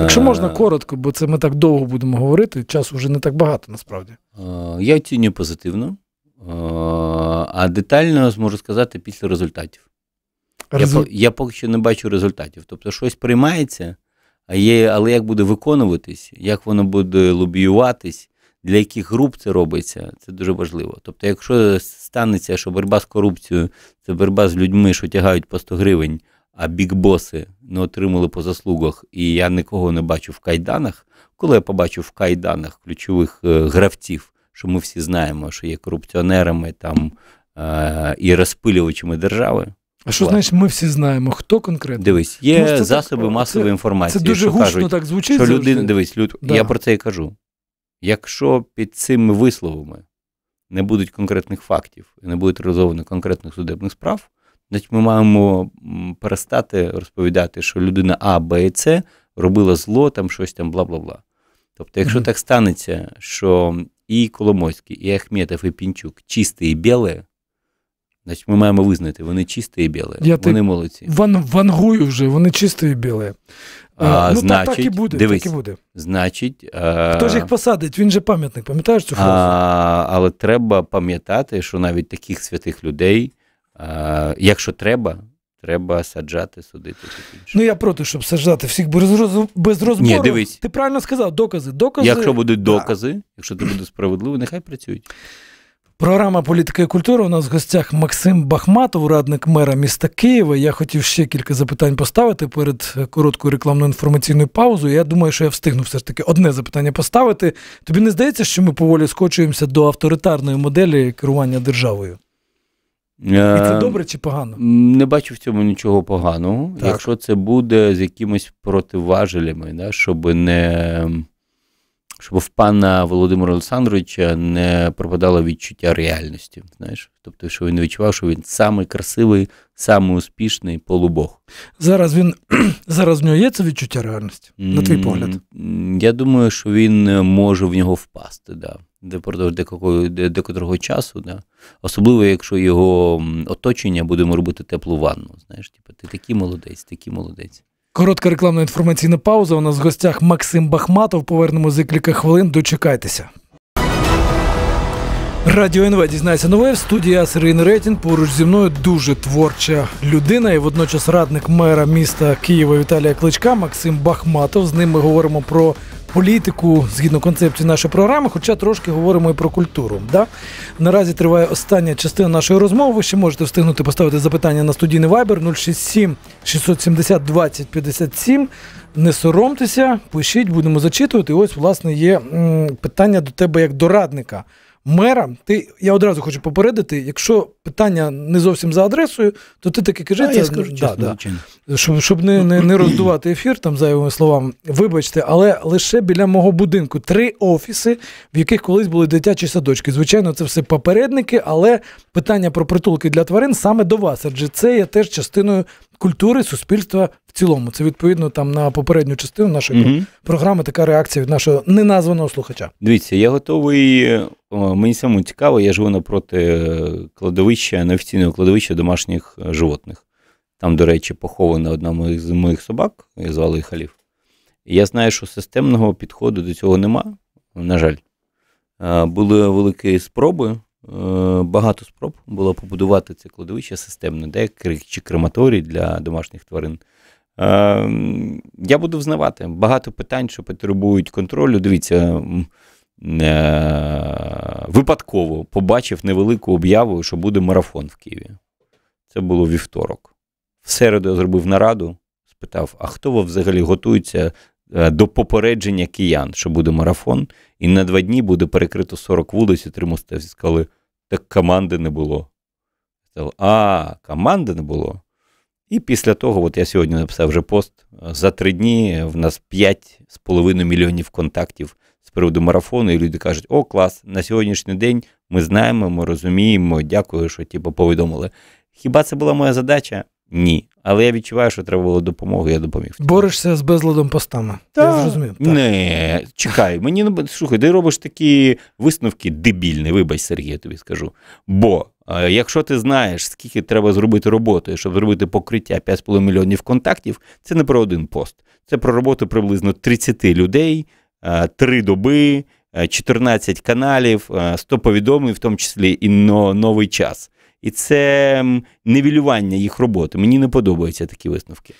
Якщо можна коротко, бо це ми так довго будемо говорити, часу вже не так багато насправді. Е, я оцінюю позитивно, а детально зможу сказати після результатів. Резу... Я, я поки що не бачу результатів. Тобто щось приймається. А є, але як буде виконуватись, як воно буде лобіюватись, для яких груп це робиться, це дуже важливо. Тобто, якщо станеться, що боротьба з корупцією, це боротьба з людьми, що тягають по 100 гривень, а бікбоси не отримали по заслугах, і я нікого не бачу в кайданах. Коли я побачу в кайданах ключових е, гравців, що ми всі знаємо, що є корупціонерами там е, і розпилювачами держави. А що значить, ми всі знаємо, хто конкретно? Дивись, є Тому, засоби так, масової це, інформації. Це дуже гучно кажуть, так звучить. Що людина, Дивись, люд... Да. я про це і кажу. Якщо під цими висловами не будуть конкретних фактів і не будуть реалізовано конкретних судебних справ, значить ми маємо перестати розповідати, що людина А, Б і С робила зло, там щось там, бла бла бла. Тобто, якщо mm-hmm. так станеться, що і Коломойський, і Ахметов, і Пінчук чисте і біле, Значить, ми маємо визнати, вони чисті і біле. вони ти... молодці. Ван, вангую вже, вони чисті і біле. Е, а, ну, значить, так, так і буде. Дивись, так і буде. Значить, а... Е, Хто ж їх посадить? Він же пам'ятник, пам'ятаєш цю фразу? Але треба пам'ятати, що навіть таких святих людей, а, е, якщо треба, треба саджати, судити. Ну я проти, щоб саджати всіх без, роз... без розбору. Ні, дивись. Ти правильно сказав, докази. докази. Якщо будуть докази, якщо це буде справедливо, нехай працюють. Програма політика і культура. У нас в гостях Максим Бахматов, радник мера міста Києва. Я хотів ще кілька запитань поставити перед е, короткою рекламною інформаційною паузою. Я думаю, що я встигну все ж таки одне запитання поставити. Тобі не здається, що ми поволі скочуємося до авторитарної моделі керування державою? Е, і це добре чи погано? Не бачу в цьому нічого поганого, так. якщо це буде з якимись противажелями, да, щоб не щоб в пана Володимира Олександровича не пропадало відчуття реальності. Знаєш, тобто, що він відчував, що він самий красивий, самий успішний полубог. Зараз він зараз в нього є це відчуття реальності, на твій погляд? Я думаю, що він е, може в нього впасти, да. Депродовж декотрого часу, да? особливо, якщо його оточення будемо робити теплу ванну. Знаєш, типу, ти такий молодець, такий молодець. Коротка рекламна інформаційна пауза. У нас в гостях Максим Бахматов. Повернемо за кілька хвилин. Дочекайтеся. Радіо НВ дізнається нове в студії я Рейтін. Поруч зі мною дуже творча людина і водночас радник мера міста Києва Віталія Кличка Максим Бахматов. З ним ми говоримо про політику згідно концепції нашої програми, хоча трошки говоримо і про культуру. Да? Наразі триває остання частина нашої розмови. Ви ще можете встигнути поставити запитання на студійний вайбер 067 670 20 57. Не соромтеся, пишіть, будемо зачитувати. Ось, власне, є питання до тебе як до радника мера, ти я одразу хочу попередити, якщо питання не зовсім за адресою, то ти таки кажи, ну, це, ну, скажу, да, да. щоб щоб не не, не роздувати ефір, там зайвими словами, вибачте, але лише біля мого будинку три офіси, в яких колись були дитячі садочки. Звичайно, це все попередники, але питання про притулки для тварин саме до вас, адже це є теж частиною культури суспільства в цілому. Це відповідно там на попередню частину нашої угу. програми. Така реакція від нашого неназваного слухача. Дивіться, я готовий. Мені самому цікаво, я живу напроти кладовища, неофіційного кладовища домашніх е, животних. Там, до речі, похована одна з моїх собак, я звали її халіф. Я знаю, що системного підходу до цього нема, на жаль. Е, були великі спроби Е, багато спроб було побудувати це кладовище системне, де чи крематорій для домашніх тварин. Е, я буду взнавати багато питань, що потребують контролю. Дивіться, е, випадково побачив невелику об'яву, що буде марафон в Києві. Це було вівторок. В середу я зробив нараду, спитав: а хто взагалі готується до попередження киян, що буде марафон, і на два дні буде перекрито 40 вулиць і три мости. Всі сказали, так команди не було. Сказали, а, команди не було. І після того, от я сьогодні написав вже пост. За три дні в нас 5,5 мільйонів контактів з приводу марафону, і люди кажуть, о, клас, на сьогоднішній день ми знаємо, ми розуміємо, дякую, що типу, повідомили. Хіба це була моя задача? Ні. Але я відчуваю, що треба було допомоги, я допоміг. Борешся з безладом постами. Та, я зрозумів. Не, чекай, мені слухай, ти робиш такі висновки дебільні, вибач, Сергій, тобі скажу. Бо якщо ти знаєш, скільки треба зробити роботи, щоб зробити покриття 5,5 мільйонів контактів, це не про один пост. Це про роботу приблизно 30 людей, 3 доби, 14 каналів, 100 повідомлень, в тому числі і новий час і це невілювання їх роботи. Мені не подобаються такі висновки.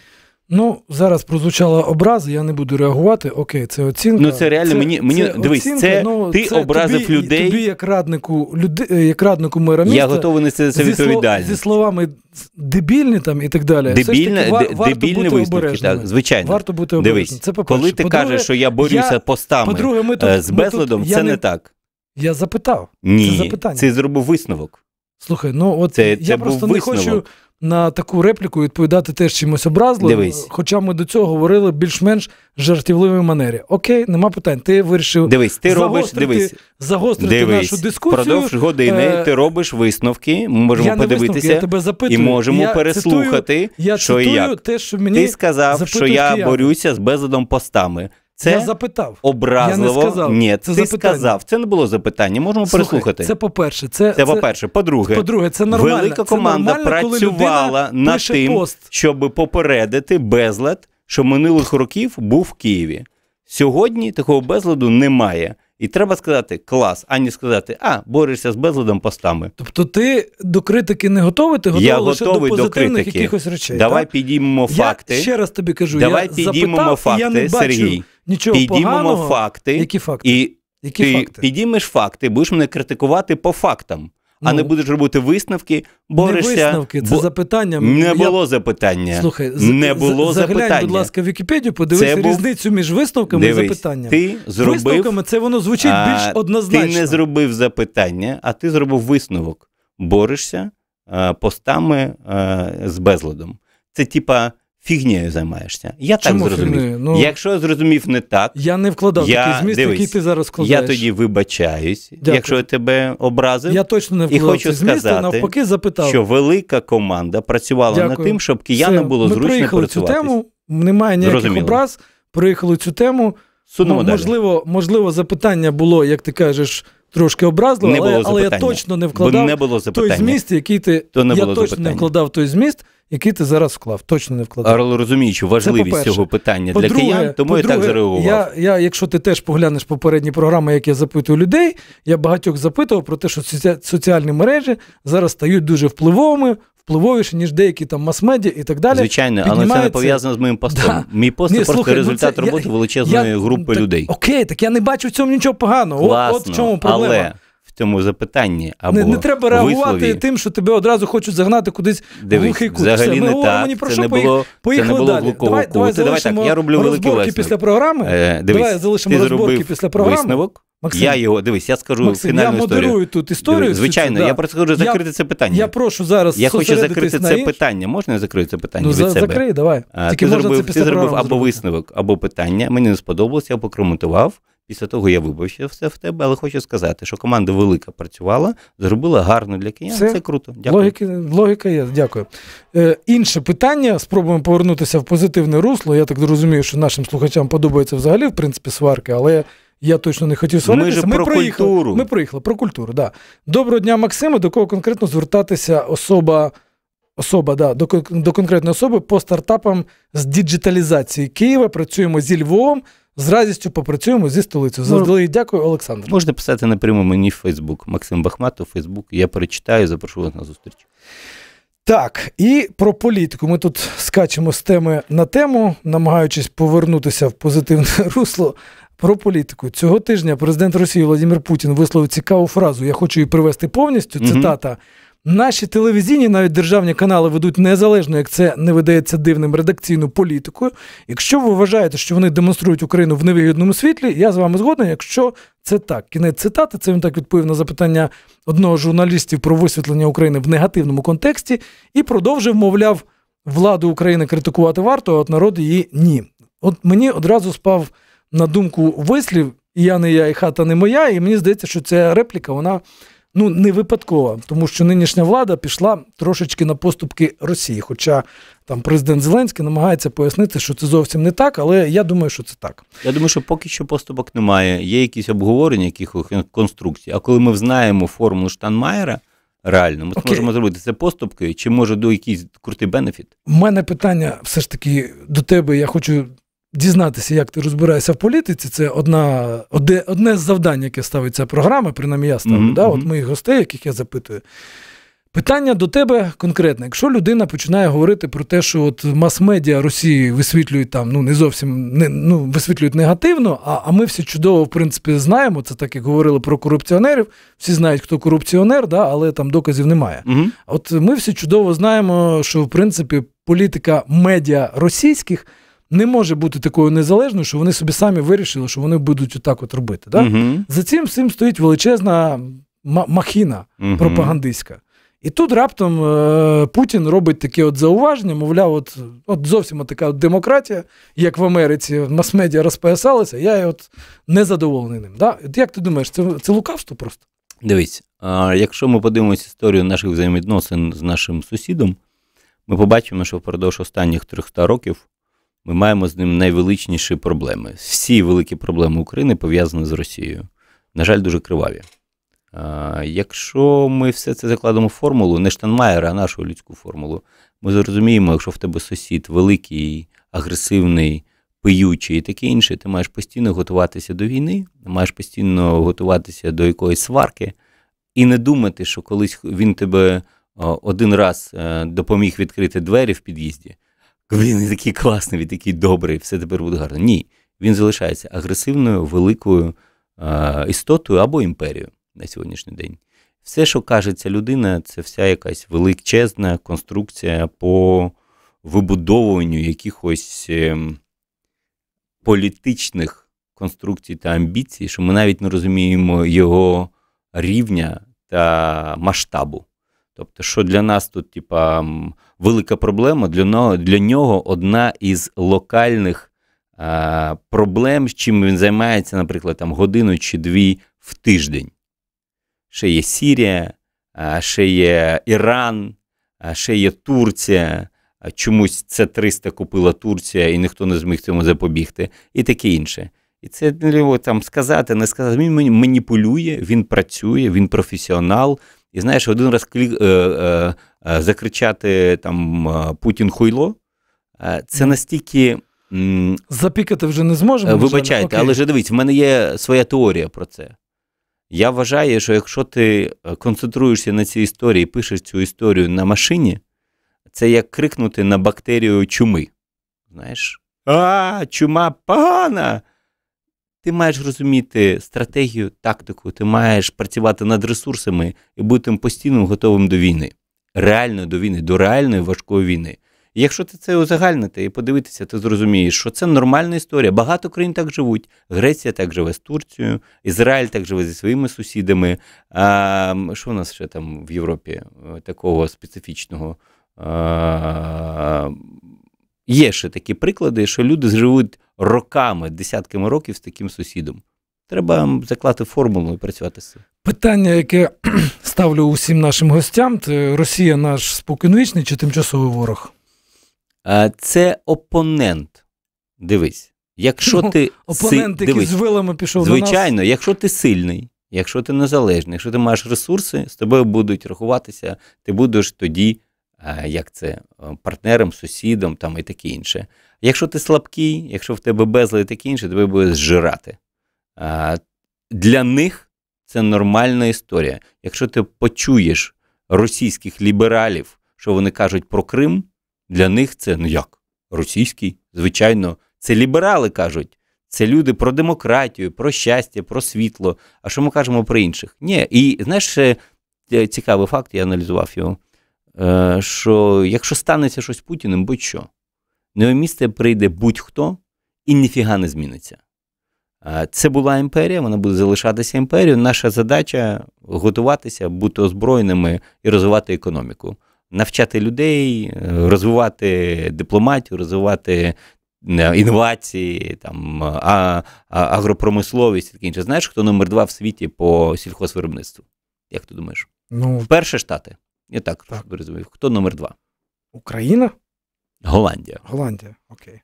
Ну, зараз прозвучала образа, я не буду реагувати. Окей, це оцінка. Ну це реально це, мені мені це дивись, оцінка, це ну, ти це образив тобі, людей. Тобі, як раднику люди, е, як раднику мера міста, я готовий нести це відповідальність. Зі словами дебільні там і так далі. Дебільне, Все ж таки, варто дебільні бути висновки, так, звичайно. Варто бути обережним. Дивись, це по-перше. Коли ти по-друге, кажеш, що я борюся я, постами по-друге, ми е, тут, з безладом, ми тут, це я не, не так. Я запитав. Ні, це запитання. Це зробив висновок. Слухай, ну от це, я це просто не хочу на таку репліку відповідати теж чимось образливо, хоча ми до цього говорили більш-менш жартівливій манері. Окей, нема питань. Ти вирішив дивись, ти робиш, дивись, загострити дивись. нашу дискусію. Продовж години е... ти робиш висновки. Ми можемо я подивитися не я тебе запитую. і можемо я переслухати. Цитую, я що цитую і як. те, що мені ти сказав, що я борюся з безладом постами. Це я запитав. Образливо. Я не сказав. Ні, це ти запитання. сказав. Це не було запитання. Можемо Слухай, переслухати. Це по-перше, це це по-перше. По-друге, по-друге, це нормально. Велика команда це нормально, працювала над тим, пост. щоб попередити безлад, що минулих років був в Києві. Сьогодні такого безладу немає. І треба сказати клас, а не сказати, а борешся з безладом постами. Тобто, ти до критики не готовий, ти готовий я лише готовий до позитивних до якихось речей. Давай так? підіймемо факти. Я Ще раз тобі кажу, давай я підіймемо запитав, факти, і я не бачу, Сергій нічого Підіймемо поганого. факти. Які факти? І Які ти факти? підіймеш факти, будеш мене критикувати по фактам, а ну, не будеш робити висновки, борешся. Не висновки, це бо... запитання. Не було Я... запитання. Слухай, не було заглянь, запитання. будь ласка, в Вікіпедію, подивися був... різницю між висновками Дивись, і запитаннями. Ти зробив... Висновками це воно звучить а, більш однозначно. Ти не зробив запитання, а ти зробив висновок. Борешся а, е, постами а, е, з безладом. Це типа фігнею займаєшся. Я Чому так зрозумів. Ну, Якщо зрозумів не так, я не вкладав я, такий зміст, дивись, який ти зараз вкладаєш. Я тоді вибачаюсь, Дякую. якщо я тебе образив, я точно не вкладав і хочу сказати, зміст, навпаки запитав. що велика команда працювала Дякую. над тим, щоб киянам було Ми зручно працювати. тему, Немає ніяких Зрозуміло. образ. Проїхали цю тему. Судимо можливо, можливо, запитання було, як ти кажеш трошки образливо, не але, але я точно не вкладав не було той зміст, який ти То не я точно запитання. не вкладав той зміст, який ти зараз вклав. Точно не вкладав. Але розуміючи важливість цього питання по-друге, для киян, тому я так зареагував. Я, я, Якщо ти теж поглянеш попередні програми, як я запитую людей, я багатьох запитував про те, що соціальні мережі зараз стають дуже впливовими Впливовіше, ніж деякі там мас-медіа і так далі. Звичайно, але це не пов'язано з моїм постом. Да. Мій пост Ні, це просто ну результат ну це, роботи я, величезної я, групи так, людей. Окей, так я не бачу в цьому нічого поганого. Класно, от, в чому проблема. Але... В цьому запитанні або не, не треба реагувати вислові. тим, що тебе одразу хочуть загнати кудись в глухий кут. Взагалі Все, не говоримо ні про це що, не було, поїхали це не було далі. давай, Давай, давай так, я роблю великий висновок. програми. Е, дивись, давай залишимо розборки після програми. Висновок, Максим, я його дивись, я скажу Максим, фінальну я історію. Я модерую тут історію. Дивись, звичайно, да. я просто хочу закрити я, це питання. Я прошу зараз. Я хочу закрити на це інш... питання. Можна я закрию це питання? Ну, від за, себе? Закрий, давай. А, Тільки ти можна зробив, це ти зробив або зробити. висновок, або питання. Мені не сподобалось, я покоментував. Після того я вибачив все в тебе, але хочу сказати, що команда велика працювала, зробила гарно для киян. Це, це круто. Дякую. Логіки, логіка є, дякую. Е, Інше питання. Спробуємо повернутися в позитивне русло. Я так розумію, що нашим слухачам подобається взагалі, в принципі, сварки, але. Я точно не хотів сваритися. Ми, ми про проїхали. культуру. Ми проїхали про культуру. Да. Доброго дня, Максиму. до кого конкретно звертатися особа особа, да, до, до конкретної особи по стартапам з діджиталізації Києва. Працюємо зі Львовом. З радістю попрацюємо зі столицею. Заздалегідь дякую, Олександр. Можна писати напряму мені в Фейсбук. Максим Бахматов, Фейсбук. Я перечитаю, запрошу вас на зустріч. Так, і про політику. Ми тут скачемо з теми на тему, намагаючись повернутися в позитивне русло. Про політику цього тижня президент Росії Володимир Путін висловив цікаву фразу. Я хочу її привести повністю. Цитата: наші телевізійні, навіть державні канали ведуть незалежно, як це не видається дивним редакційну політикою. Якщо ви вважаєте, що вони демонструють Україну в невигідному світлі, я з вами згоден. Якщо це так, кінець цитати, це він так відповів на запитання одного журналістів про висвітлення України в негативному контексті і продовжив, мовляв, владу України критикувати варто, а от народ її ні. От мені одразу спав на думку вислів, я не я, і хата не моя, і мені здається, що ця репліка, вона ну, не випадкова, тому що нинішня влада пішла трошечки на поступки Росії. Хоча там президент Зеленський намагається пояснити, що це зовсім не так, але я думаю, що це так. Я думаю, що поки що поступок немає. Є якісь обговорення, якихось конструкцій. А коли ми знаємо формулу Штанмаєра, Реально, ми Окей. зможемо зробити це поступки, чи може до якийсь крутий бенефіт? У мене питання все ж таки до тебе. Я хочу дізнатися, як ти розбираєшся в політиці, це одна, одне, одне з завдань, яке ставить ця програма, принаймні я ставлю. Mm-hmm. Да? От моїх гостей, яких я запитую. Питання до тебе конкретне. Якщо людина починає говорити про те, що от мас-медіа Росії висвітлюють там, ну не зовсім не ну висвітлюють негативно, а а ми всі чудово, в принципі, знаємо. Це так як говорили про корупціонерів. Всі знають, хто корупціонер, да, але там доказів немає. Угу. От ми всі чудово знаємо, що в принципі політика медіа російських не може бути такою незалежною, що вони собі самі вирішили, що вони будуть отак от робити. Да? Угу. За цим всім стоїть величезна махіна угу. пропагандистська. І тут раптом е, Путін робить таке от зауваження, мовляв, от от зовсім от така от демократія, як в Америці, мас-медіа розпоясалися, я от не задоволений ним. Да? От Як ти думаєш, це це лукавство просто? Дивіться, якщо ми подивимося історію наших взаємовідносин з нашим сусідом, ми побачимо, що впродовж останніх 300 років ми маємо з ним найвеличніші проблеми. Всі великі проблеми України пов'язані з Росією. На жаль, дуже криваві. А, Якщо ми все це закладемо в формулу, не Штанмаєра, а нашу людську формулу, ми зрозуміємо, якщо в тебе сусід великий, агресивний, пиючий і таке інше, ти маєш постійно готуватися до війни, маєш постійно готуватися до якоїсь сварки і не думати, що колись він тебе один раз е, допоміг відкрити двері в під'їзді, він такий класний, він такий добрий, все тепер буде гарно. Ні, він залишається агресивною великою е, істотою або імперією на сьогоднішній день. Все, що каже ця людина, це вся якась величезна конструкція по вибудовуванню якихось ем, політичних конструкцій та амбіцій, що ми навіть не розуміємо його рівня та масштабу. Тобто, що для нас тут, типа, велика проблема для для нього одна із локальних а, е, проблем, з чим він займається, наприклад, там годину чи дві в тиждень. Ще є Сірія, а е, ще є Іран, а е, ще є Турція. Чомусь це 300 купила Турція, і ніхто не зміг цьому запобігти, і таке інше. І це ну, там сказати, не сказати. Він маніпулює, він працює, він професіонал. І знаєш, один раз клі... Е, е, е, закричати там е, Путін хуйло, е, це настільки. Запікати вже не зможемо. Вибачайте, але ж дивіться, в мене є своя теорія про це. Я вважаю, що якщо ти концентруєшся на цій історії, пишеш цю історію на машині, це як крикнути на бактерію чуми. Знаєш? А, чума погана! Ти маєш розуміти стратегію, тактику, ти маєш працювати над ресурсами і бути постійно готовим до війни, реально до війни, до реальної важкої війни. І якщо ти це узагальнити і подивитися, ти зрозумієш, що це нормальна історія. Багато країн так живуть. Греція так живе з Турцією, Ізраїль так живе зі своїми сусідами. А, Що у нас ще там в Європі е, такого специфічного? А, Є ще такі приклади, що люди живуть роками, десятками років з таким сусідом. Треба заклати формулу і працювати з цим. Питання, яке ставлю усім нашим гостям: це Росія наш споконвічний чи тимчасовий ворог? Це опонент. Дивись, якщо ну, ти ну, си... опонент, який з вилами пішов. Звичайно, до нас. якщо ти сильний, якщо ти незалежний, якщо ти маєш ресурси, з тобою будуть рахуватися, ти будеш тоді Е, як це е, партнером, сусідом там, і таке інше. Якщо ти слабкий, якщо в тебе безлий, і таке інше, тебе буде зжирати. Е, для них це нормальна історія. Якщо ти почуєш російських лібералів, що вони кажуть про Крим, для них це ну як? Російський, звичайно, це ліберали кажуть. Це люди про демократію, про щастя, про світло. А що ми кажемо про інших? Ні, і знаєш, цікавий факт, я аналізував його. Е, що якщо станеться щось Путіним, будь-що, на його місце прийде будь-хто і ніфіга не зміниться. Е, це була імперія, вона буде залишатися імперією. Наша задача готуватися, бути озброєними і розвивати економіку, навчати людей, е, розвивати дипломатію, розвивати інновації, там, а, а, агропромисловість і таке інше. Знаєш, хто номер два в світі по сільхозвиробництву? Як ти думаєш? Ну, Вперше штати. Я так, так. щоб Хто номер два? Україна? Голландія. Голландія, окей.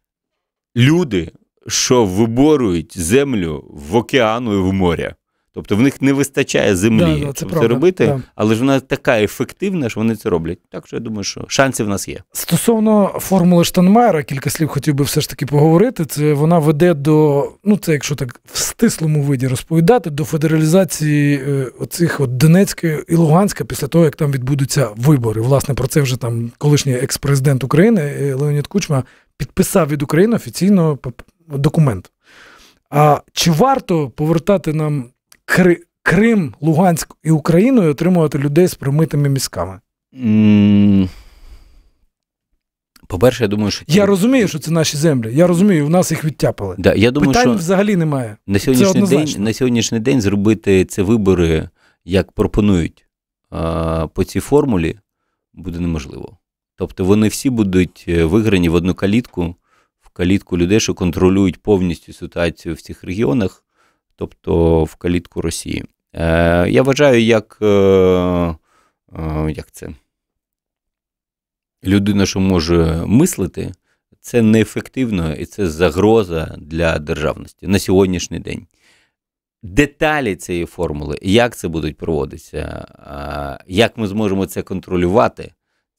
Люди, що виборують землю в океану і в моря. Тобто в них не вистачає землі, да, щоб це, це робити, да. але ж вона така ефективна, що вони це роблять. Так що я думаю, що шансів в нас є. Стосовно формули Штанмайера, кілька слів хотів би все ж таки поговорити. Це вона веде до, ну це якщо так в стислому виді розповідати, до федералізації е, оцих от Донецької і Луганська після того, як там відбудуться вибори. Власне, про це вже там колишній екс-президент України е, Леонід Кучма підписав від України офіційно документ. А чи варто повертати нам Кри... Крим, Луганськ і Україну і отримувати людей з примитими мізками? По-перше, я думаю, що я розумію, що це наші землі. Я розумію, в нас їх відтяпали. Да, я думаю, Питань що взагалі немає. На сьогоднішній це день на сьогоднішній день зробити це вибори, як пропонують по цій формулі, буде неможливо. Тобто вони всі будуть е, виграні в одну калітку, в калітку людей, що контролюють повністю ситуацію в цих регіонах тобто в калітку Росії. Е, Я вважаю, як, е, е, як це людина, що може мислити, це неефективно і це загроза для державності на сьогоднішній день. Деталі цієї формули, як це будуть проводитися, е, як ми зможемо це контролювати,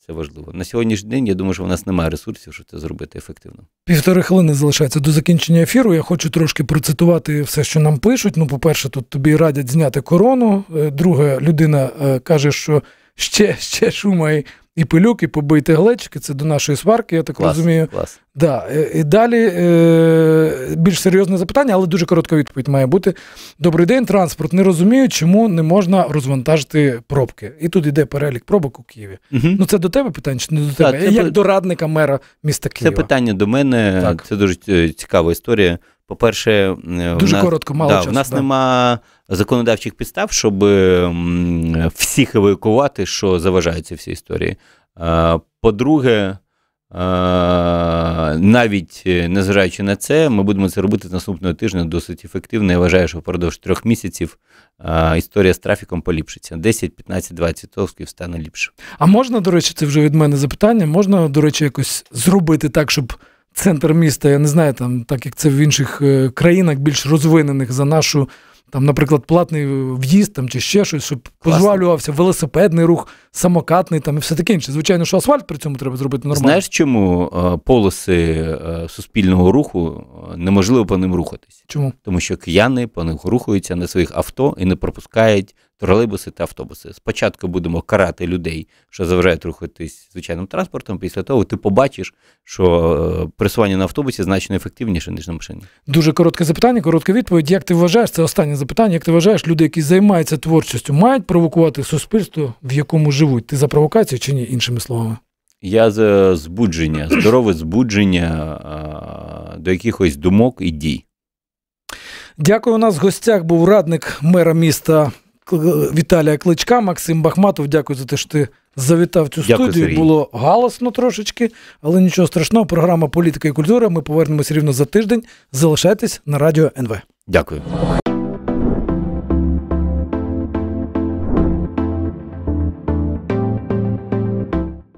це важливо. На сьогоднішній день я думаю, що в нас немає ресурсів, щоб це зробити ефективно. Півтори хвилини залишається до закінчення ефіру. Я хочу трошки процитувати все, що нам пишуть. Ну, по-перше, тут тобі радять зняти корону. Е, друге, людина е, каже, що ще ще шумає і пилюк, і побити глечики. Це до нашої сварки, я так клас, розумію. Клас. Да. Е, і Далі е, більш серйозне запитання, але дуже коротка відповідь має бути. Добрий день, транспорт. Не розумію, чому не можна розвантажити пробки. І тут йде перелік пробок у Києві. Угу. Ну це до тебе питання чи не до тебе? Так, це Як п... до радника мера міста Києва? Це питання до мене. Так. Це дуже е, цікава історія. По-перше, дуже нас, коротко, мало да, часу. У нас да. нема законодавчих підстав, щоб всіх евакувати, що заважається всій історії. По-друге, навіть е, незважаючи на це, ми будемо це робити з наступного тижня досить ефективно. Я вважаю, що впродовж трьох місяців історія з трафіком поліпшиться. 10, 15, 20 товсків стане ліпше. А можна, до речі, це вже від мене запитання. Можна, до речі, якось зробити так, щоб. Центр міста, я не знаю, там, так як це в інших е, країнах, більш розвинених за нашу там, наприклад, платний в'їзд там, чи ще щось, щоб позбавлювався велосипедний рух, самокатний там і все таке інше. Звичайно, що асфальт при цьому треба зробити нормально. Знаєш, чому е, полоси е, суспільного руху е, неможливо по ним рухатись? Чому? Тому що кияни по них рухаються на своїх авто і не пропускають тролейбуси та автобуси. Спочатку будемо карати людей, що заважають рухатись звичайним транспортом. Після того ти побачиш, що е, пересування на автобусі значно ефективніше ніж на машині. Дуже коротке запитання, коротка відповідь. Як ти вважаєш? Це останнє запитання. Як ти вважаєш, люди, які займаються творчістю, мають провокувати суспільство, в якому живуть? Ти за провокацію чи ні? Іншими словами? Я за збудження, здорове збудження до якихось думок і дій. Дякую. У нас в гостях був радник мера міста Віталія Кличка, Максим Бахматов. Дякую за те, що ти завітав цю студію. Сергій. Було галасно трошечки, але нічого страшного. Програма політика і культура. Ми повернемось рівно за тиждень. Залишайтесь на радіо НВ. Дякую.